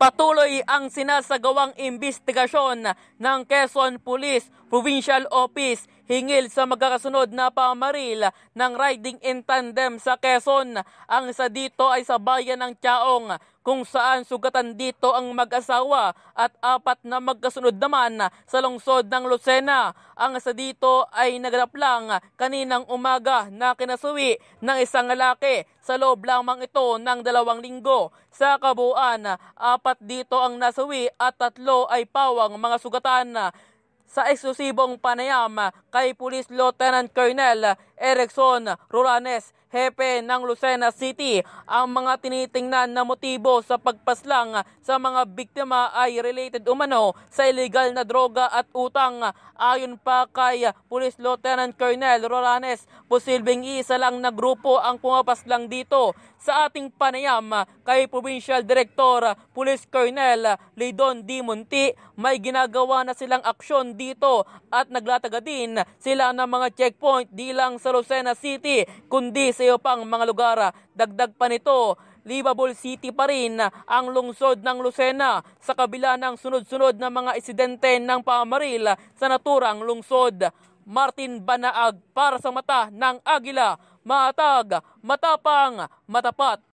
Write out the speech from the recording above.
Patuloy ang sinasagawang investigasyon ng Quezon Police Provincial Office hingil sa magkakasunod na pamaril ng riding in tandem sa Quezon. Ang isa dito ay sa bayan ng Chaong kung saan sugatan dito ang mag-asawa at apat na magkasunod naman sa lungsod ng Lucena. Ang isa dito ay naganap lang kaninang umaga na kinasuwi ng isang lalaki sa loob lamang ito ng dalawang linggo. Sa kabuuan, apat dito ang nasuwi at tatlo ay pawang mga sugatan sa eksklusibong panayam kay Police Lieutenant Colonel Erickson Ruranes hepe ng Lucena City. Ang mga tinitingnan na motibo sa pagpaslang sa mga biktima ay related umano sa illegal na droga at utang. Ayon pa kay Police Lieutenant Colonel Roranes, posibleng isa lang na grupo ang pumapaslang dito. Sa ating panayam kay Provincial Director Police Colonel Lidon D. Munti, may ginagawa na silang aksyon dito at naglataga din sila ng mga checkpoint di lang sa Lucena City kundi sa iyo pang mga lugar. Dagdag pa nito, livable city pa rin ang lungsod ng Lucena sa kabila ng sunod-sunod na mga insidente ng pamaril sa naturang lungsod. Martin Banaag para sa mata ng Agila, maatag, matapang, matapat